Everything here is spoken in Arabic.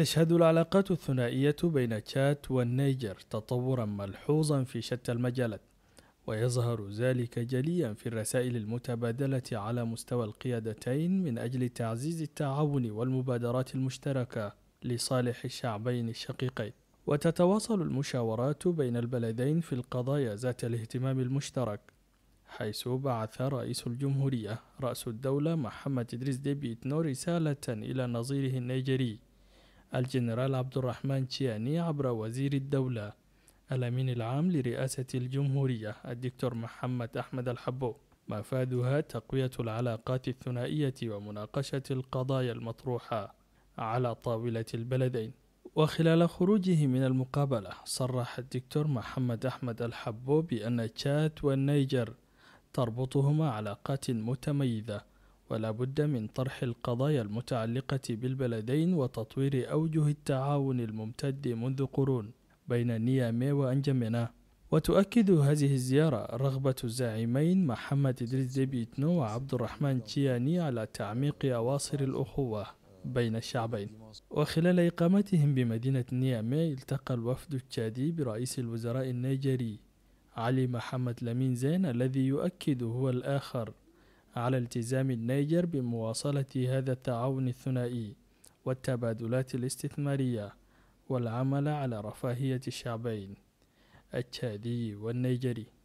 تشهد العلاقات الثنائية بين تشاد والنيجر تطورا ملحوظا في شتى المجالات ويظهر ذلك جليا في الرسائل المتبادلة على مستوى القيادتين من أجل تعزيز التعاون والمبادرات المشتركة لصالح الشعبين الشقيقين وتتواصل المشاورات بين البلدين في القضايا ذات الاهتمام المشترك حيث بعث رئيس الجمهورية رأس الدولة محمد إدريس ديبيتنو رسالة إلى نظيره النيجري الجنرال عبد الرحمن تشياني عبر وزير الدولة الأمين العام لرئاسة الجمهورية الدكتور محمد أحمد الحبو مفادها تقوية العلاقات الثنائية ومناقشة القضايا المطروحة على طاولة البلدين وخلال خروجه من المقابلة صرح الدكتور محمد أحمد الحبو بأن تشاد والنيجر تربطهما علاقات متميزة ولا بد من طرح القضايا المتعلقة بالبلدين وتطوير أوجه التعاون الممتد منذ قرون بين نيامي وأنجمنا وتؤكد هذه الزيارة رغبة الزاعمين محمد إدريس زبيتنو وعبد الرحمن تشياني على تعميق أواصر الأخوة بين الشعبين وخلال إقامتهم بمدينة نيامي التقى الوفد التشادي برئيس الوزراء النيجري علي محمد لمين زين الذي يؤكد هو الآخر على التزام النيجر بمواصلة هذا التعاون الثنائي والتبادلات الاستثمارية والعمل على رفاهية الشعبين التشادي والنيجري